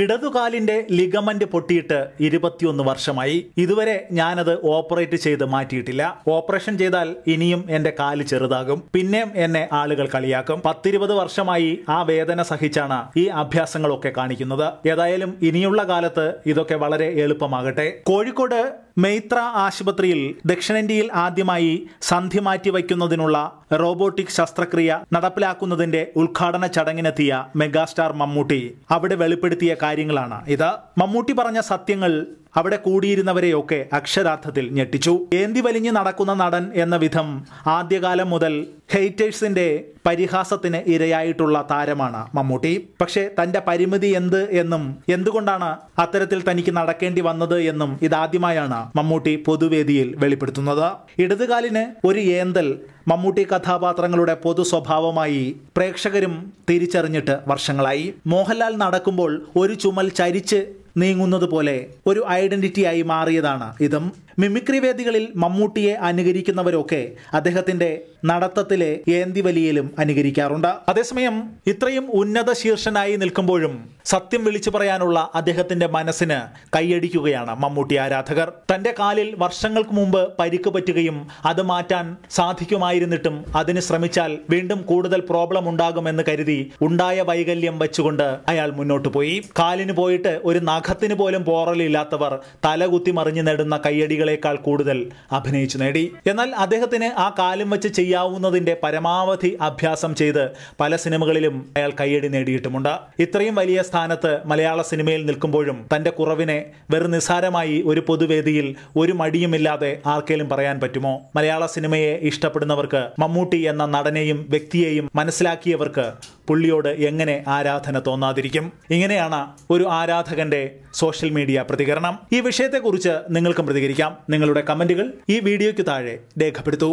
ഇടതുകാലിന്റെ ligament പൊട്ടിയിട്ട് ഇരുപത്തിയൊന്ന് വർഷമായി ഇതുവരെ ഞാനത് ഓപ്പറേറ്റ് ചെയ്ത് മാറ്റിയിട്ടില്ല ഓപ്പറേഷൻ ചെയ്താൽ ഇനിയും എന്റെ കാല് ചെറുതാകും പിന്നെയും എന്നെ ആളുകൾ കളിയാക്കും പത്തിരുപത് വർഷമായി ആ വേദന സഹിച്ചാണ് ഈ അഭ്യാസങ്ങളൊക്കെ കാണിക്കുന്നത് ഏതായാലും ഇനിയുള്ള കാലത്ത് ഇതൊക്കെ വളരെ എളുപ്പമാകട്ടെ കോഴിക്കോട് മെയ്ത്ര ആശുപത്രിയിൽ ദക്ഷിണേന്ത്യയിൽ ആദ്യമായി സന്ധി മാറ്റിവയ്ക്കുന്നതിനുള്ള റോബോട്ടിക് ശസ്ത്രക്രിയ നടപ്പിലാക്കുന്നതിന്റെ ഉദ്ഘാടന ചടങ്ങിനെത്തിയ മെഗാസ്റ്റാർ മമ്മൂട്ടി അവിടെ വെളിപ്പെടുത്തിയ കാര്യങ്ങളാണ് ഇത് മമ്മൂട്ടി പറഞ്ഞ സത്യങ്ങൾ അവിടെ കൂടിയിരുന്നവരെയൊക്കെ അക്ഷരാർത്ഥത്തിൽ ഞെട്ടിച്ചു ഏന്തി വലിഞ്ഞു നടക്കുന്ന നടൻ എന്ന വിധം ആദ്യകാലം മുതൽ ഹെയ്റ്റേഴ്സിന്റെ പരിഹാസത്തിന് ഇരയായിട്ടുള്ള താരമാണ് മമ്മൂട്ടി പക്ഷേ തന്റെ പരിമിതി എന്ത് എന്നും എന്തുകൊണ്ടാണ് അത്തരത്തിൽ തനിക്ക് നടക്കേണ്ടി വന്നത് എന്നും ഇതാദ്യമായാണ് മമ്മൂട്ടി പൊതുവേദിയിൽ വെളിപ്പെടുത്തുന്നത് ഇടതുകാലിന് ഒരു ഏന്തൽ മമ്മൂട്ടി കഥാപാത്രങ്ങളുടെ പൊതു സ്വഭാവമായി പ്രേക്ഷകരും തിരിച്ചറിഞ്ഞിട്ട് വർഷങ്ങളായി മോഹൻലാൽ നടക്കുമ്പോൾ ഒരു ചുമൽ ചരിച്ച് നീങ്ങുന്നത് പോലെ ഒരു ഐഡന്റിറ്റിയായി മാറിയതാണ് ഇതും മിമിക്രി വേദികളിൽ മമ്മൂട്ടിയെ അനുകരിക്കുന്നവരൊക്കെ അദ്ദേഹത്തിന്റെ നടത്തത്തിലെ ഏന്തിവലിയിലും അനുകരിക്കാറുണ്ട് അതേസമയം ഇത്രയും ഉന്നത ശീർഷനായി നിൽക്കുമ്പോഴും സത്യം വിളിച്ചു പറയാനുള്ള അദ്ദേഹത്തിന്റെ മനസ്സിന് കൈയടിക്കുകയാണ് മമ്മൂട്ടി ആരാധകർ തന്റെ കാലിൽ വർഷങ്ങൾക്ക് മുമ്പ് പരിക്ക് പറ്റുകയും അത് മാറ്റാൻ സാധിക്കുമായിരുന്നിട്ടും അതിന് ശ്രമിച്ചാൽ വീണ്ടും കൂടുതൽ പ്രോബ്ലം ഉണ്ടാകുമെന്ന് കരുതി ഉണ്ടായ വൈകല്യം വെച്ചുകൊണ്ട് അയാൾ മുന്നോട്ട് പോയി കാലിന് പോയിട്ട് ഒരു നഖത്തിന് പോലും പോറലില്ലാത്തവർ തലകുത്തി മറിഞ്ഞു നേടുന്ന കയ്യടികൾ കുട്ടികളെക്കാൾ കൂടുതൽ അഭിനയിച്ചു നേടി എന്നാൽ അദ്ദേഹത്തിന് ആ കാലം വെച്ച് ചെയ്യാവുന്നതിന്റെ പരമാവധി അഭ്യാസം ചെയ്ത് പല സിനിമകളിലും അയാൾ കയ്യടി നേടിയിട്ടുമുണ്ട് ഇത്രയും വലിയ സ്ഥാനത്ത് മലയാള സിനിമയിൽ നിൽക്കുമ്പോഴും തന്റെ കുറവിനെ വെറും നിസ്സാരമായി ഒരു പൊതുവേദിയിൽ ഒരു മടിയുമില്ലാതെ ആർക്കേലും പറയാൻ പറ്റുമോ മലയാള സിനിമയെ ഇഷ്ടപ്പെടുന്നവർക്ക് മമ്മൂട്ടി എന്ന നടനെയും വ്യക്തിയെയും മനസ്സിലാക്കിയവർക്ക് പുള്ളിയോട് എങ്ങനെ ആരാധന തോന്നാതിരിക്കും ഇങ്ങനെയാണ് ഒരു ആരാധകന്റെ സോഷ്യൽ മീഡിയ പ്രതികരണം ഈ വിഷയത്തെക്കുറിച്ച് നിങ്ങൾക്കും പ്രതികരിക്കാം നിങ്ങളുടെ കമന്റുകൾ ഈ വീഡിയോയ്ക്ക് താഴെ രേഖപ്പെടുത്തൂ